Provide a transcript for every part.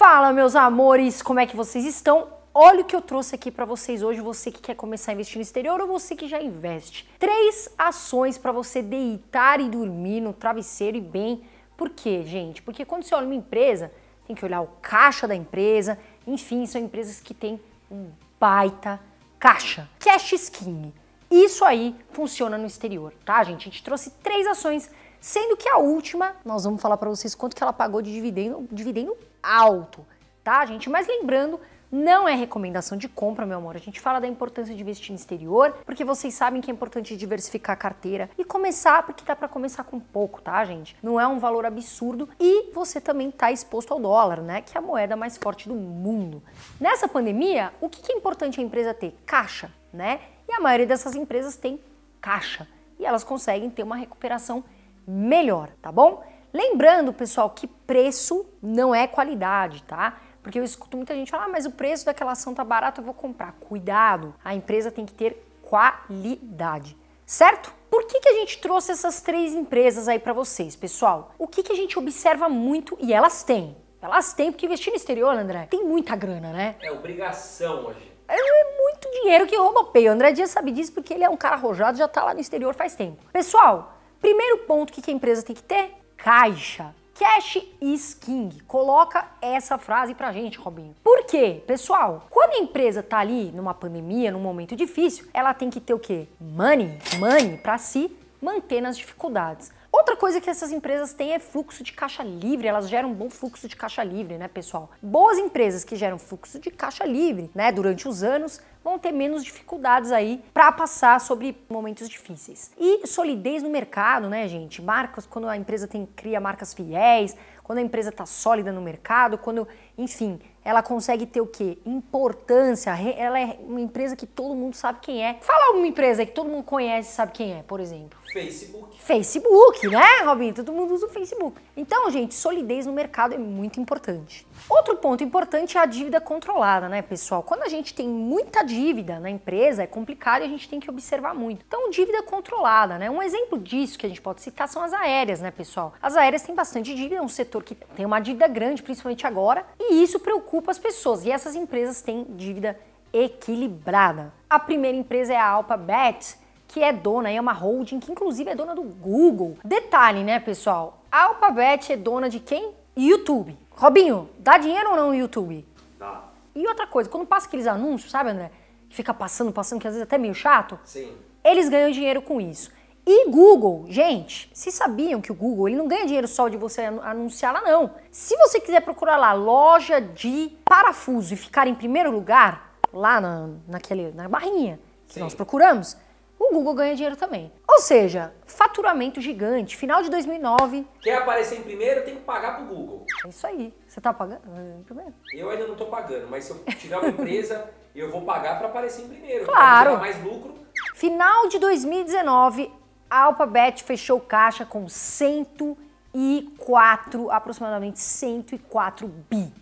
Fala, meus amores, como é que vocês estão? Olha o que eu trouxe aqui para vocês hoje, você que quer começar a investir no exterior ou você que já investe. Três ações para você deitar e dormir no travesseiro e bem. Por quê, gente? Porque quando você olha uma empresa, tem que olhar o caixa da empresa. Enfim, são empresas que têm um baita caixa. Cash Skin. Isso aí funciona no exterior, tá, gente? A gente trouxe três ações, sendo que a última, nós vamos falar para vocês quanto que ela pagou de dividendo, dividendo alto, tá, gente? Mas lembrando, não é recomendação de compra, meu amor. A gente fala da importância de investir no exterior, porque vocês sabem que é importante diversificar a carteira e começar, porque dá para começar com pouco, tá, gente? Não é um valor absurdo e você também tá exposto ao dólar, né, que é a moeda mais forte do mundo. Nessa pandemia, o que é importante a empresa ter? Caixa, né? E a maioria dessas empresas tem caixa e elas conseguem ter uma recuperação melhor, tá bom? Lembrando, pessoal, que preço não é qualidade, tá? Porque eu escuto muita gente falar, ah, mas o preço daquela ação tá barato, eu vou comprar. Cuidado, a empresa tem que ter qualidade, certo? Por que, que a gente trouxe essas três empresas aí para vocês, pessoal? O que, que a gente observa muito e elas têm? Elas têm, porque investir no exterior, André, tem muita grana, né? É obrigação hoje. É, é muito dinheiro que rodopeia. O André Dias sabe disso porque ele é um cara arrojado, já tá lá no exterior faz tempo. Pessoal, primeiro ponto que a empresa tem que ter caixa. Cash is king. Coloca essa frase pra gente, Robinho. Por quê? Pessoal, quando a empresa tá ali numa pandemia, num momento difícil, ela tem que ter o quê? Money, money para se manter nas dificuldades. Outra coisa que essas empresas têm é fluxo de caixa livre, elas geram um bom fluxo de caixa livre, né, pessoal? Boas empresas que geram fluxo de caixa livre, né, durante os anos, vão ter menos dificuldades aí para passar sobre momentos difíceis. E solidez no mercado, né, gente? Marcas, quando a empresa tem, cria marcas fiéis, quando a empresa está sólida no mercado, quando, enfim, ela consegue ter o quê? Importância. Ela é uma empresa que todo mundo sabe quem é. Fala alguma empresa que todo mundo conhece e sabe quem é, por exemplo. Facebook. Facebook, né, Robin? Todo mundo usa o Facebook. Então, gente, solidez no mercado é muito importante. Outro ponto importante é a dívida controlada, né, pessoal? Quando a gente tem muita dívida na empresa é complicado e a gente tem que observar muito. Então, dívida controlada, né? Um exemplo disso que a gente pode citar são as aéreas, né, pessoal? As aéreas têm bastante dívida, é um setor que tem uma dívida grande, principalmente agora, e isso preocupa as pessoas. E essas empresas têm dívida equilibrada. A primeira empresa é a Alphabet, que é dona, é uma holding que inclusive é dona do Google. Detalhe, né, pessoal? A Alphabet é dona de quem? YouTube. Robinho, dá dinheiro ou não no YouTube? Dá. E outra coisa, quando passa aqueles anúncios, sabe, André? fica passando, passando, que às vezes é até meio chato. Sim. Eles ganham dinheiro com isso. E Google, gente, se sabiam que o Google ele não ganha dinheiro só de você anunciar lá, não. Se você quiser procurar lá loja de parafuso e ficar em primeiro lugar, lá na, naquele, na barrinha que Sim. nós procuramos, o Google ganha dinheiro também. Ou seja, faturamento gigante, final de 2009. Quer aparecer em primeiro, tem que pagar pro Google. É isso aí. Você tá pagando? É, eu ainda não tô pagando, mas se eu tiver uma empresa eu vou pagar para aparecer em primeiro. Claro. mais lucro. Final de 2019, a Alphabet fechou caixa com 104, aproximadamente 104 bi.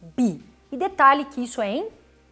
Bi. E detalhe que isso é em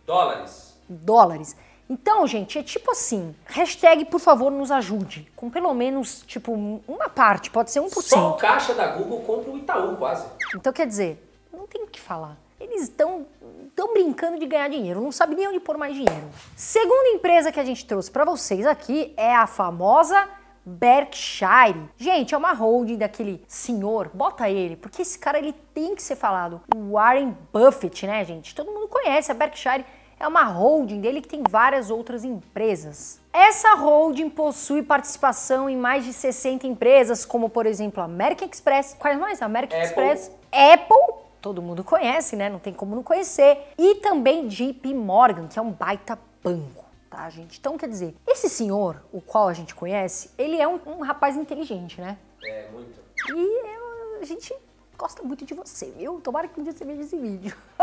dólares. Dólares. Então, gente, é tipo assim, hashtag por favor nos ajude, com pelo menos, tipo, uma parte, pode ser 1%. Só o caixa da Google compra o Itaú, quase. Então, quer dizer, não tem o que falar eles estão tão brincando de ganhar dinheiro, não sabem nem onde pôr mais dinheiro. Segunda empresa que a gente trouxe para vocês aqui é a famosa Berkshire. Gente, é uma holding daquele senhor, bota ele, porque esse cara ele tem que ser falado. O Warren Buffett, né, gente? Todo mundo conhece a Berkshire. É uma holding dele que tem várias outras empresas. Essa holding possui participação em mais de 60 empresas, como por exemplo a American Express. Quais mais? American Apple. Express, Apple todo mundo conhece, né? Não tem como não conhecer. E também JP Morgan, que é um baita banco. Tá, gente? Então, quer dizer, esse senhor, o qual a gente conhece, ele é um, um rapaz inteligente, né? É, muito. E eu, a gente gosta muito de você, viu? Tomara que um dia você veja esse vídeo.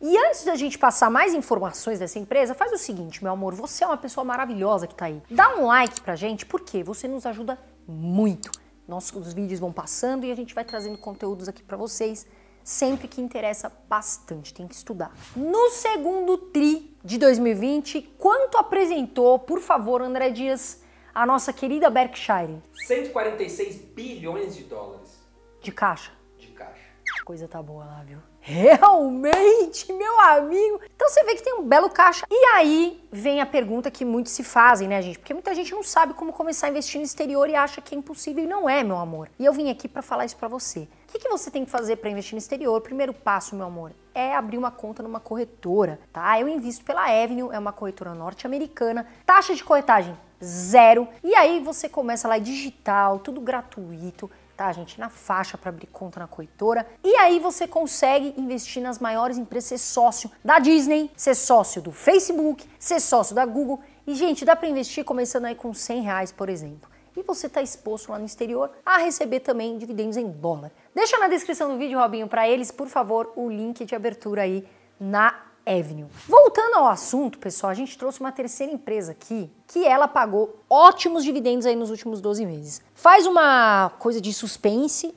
e antes da gente passar mais informações dessa empresa, faz o seguinte, meu amor, você é uma pessoa maravilhosa que tá aí. Dá um like pra gente, porque você nos ajuda muito. Nossos vídeos vão passando e a gente vai trazendo conteúdos aqui para vocês sempre que interessa bastante, tem que estudar. No segundo TRI de 2020, quanto apresentou, por favor, André Dias, a nossa querida Berkshire? 146 bilhões de dólares. De caixa? De caixa coisa tá boa lá, viu? Realmente, meu amigo! Então você vê que tem um belo caixa. E aí vem a pergunta que muitos se fazem, né, gente? Porque muita gente não sabe como começar a investir no exterior e acha que é impossível e não é, meu amor. E eu vim aqui para falar isso para você. O que, que você tem que fazer para investir no exterior? Primeiro passo, meu amor, é abrir uma conta numa corretora, tá? Eu invisto pela Avenue, é uma corretora norte-americana. Taxa de corretagem zero. E aí você começa lá digital, tudo gratuito tá, gente? Na faixa para abrir conta na corretora. E aí você consegue investir nas maiores empresas, ser sócio da Disney, ser sócio do Facebook, ser sócio da Google. E, gente, dá para investir começando aí com 100 reais, por exemplo. E você está exposto lá no exterior a receber também dividendos em dólar. Deixa na descrição do vídeo, Robinho, para eles, por favor, o link de abertura aí na Avenue. Voltando ao assunto, pessoal, a gente trouxe uma terceira empresa aqui que ela pagou ótimos dividendos aí nos últimos 12 meses. Faz uma coisa de suspense.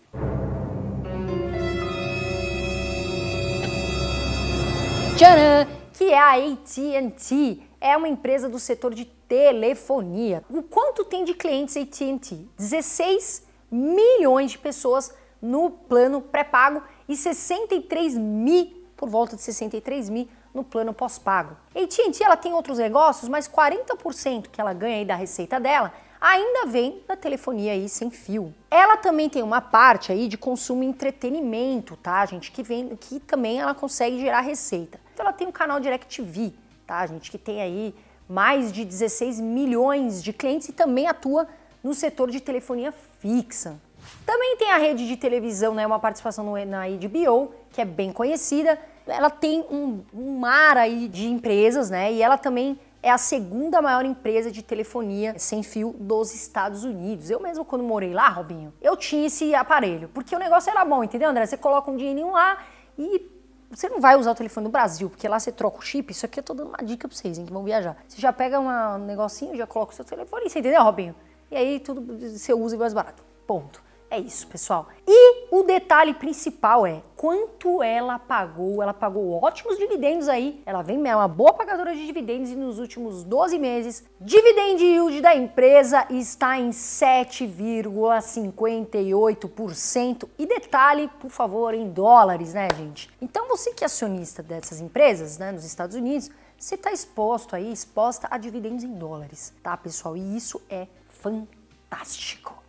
Tcharam! Que é a AT&T. É uma empresa do setor de telefonia. O quanto tem de clientes AT&T? 16 milhões de pessoas no plano pré-pago e 63 mil por volta de 63 mil no plano pós-pago. AT&T ela tem outros negócios, mas 40% que ela ganha aí da receita dela ainda vem da telefonia aí sem fio. Ela também tem uma parte aí de consumo e entretenimento, tá, gente, que vem que também ela consegue gerar receita. Então ela tem um canal DirecTV, tá, gente, que tem aí mais de 16 milhões de clientes e também atua no setor de telefonia fixa. Também tem a rede de televisão, né, uma participação no, na HBO que é bem conhecida. Ela tem um, um mar aí de empresas, né? E ela também é a segunda maior empresa de telefonia sem fio dos Estados Unidos. Eu mesmo, quando morei lá, Robinho, eu tinha esse aparelho, porque o negócio era bom, entendeu, André? Você coloca um dinheirinho lá e você não vai usar o telefone do Brasil, porque lá você troca o chip. Isso aqui eu tô dando uma dica pra vocês, hein, que vão viajar. Você já pega uma, um negocinho, já coloca o seu telefone, você entendeu, Robinho? E aí tudo você usa e mais barato. Ponto. É isso, pessoal. E o detalhe principal é quanto ela pagou. Ela pagou ótimos dividendos aí. Ela vem é uma boa pagadora de dividendos e nos últimos 12 meses, dividend yield da empresa está em 7,58%. E detalhe, por favor, em dólares, né, gente? Então você que é acionista dessas empresas, né, nos Estados Unidos, você está exposto aí, exposta a dividendos em dólares, tá, pessoal? E isso é fantástico.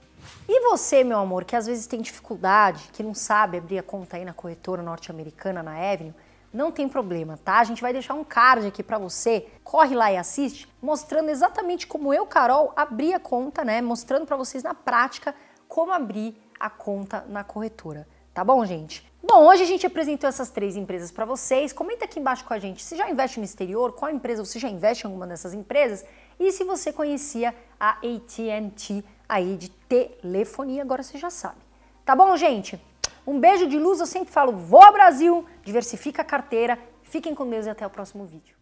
E você, meu amor, que às vezes tem dificuldade, que não sabe abrir a conta aí na corretora norte-americana, na Avenue, não tem problema, tá? A gente vai deixar um card aqui para você. Corre lá e assiste, mostrando exatamente como eu, Carol, abri a conta, né? Mostrando para vocês na prática como abrir a conta na corretora tá bom, gente? Bom, hoje a gente apresentou essas três empresas para vocês. Comenta aqui embaixo com a gente se já investe no exterior, qual empresa você já investe em alguma dessas empresas e se você conhecia a AT&T aí de telefonia, agora você já sabe. Tá bom, gente? Um beijo de luz, eu sempre falo, ao Brasil, diversifica a carteira, fiquem com Deus e até o próximo vídeo.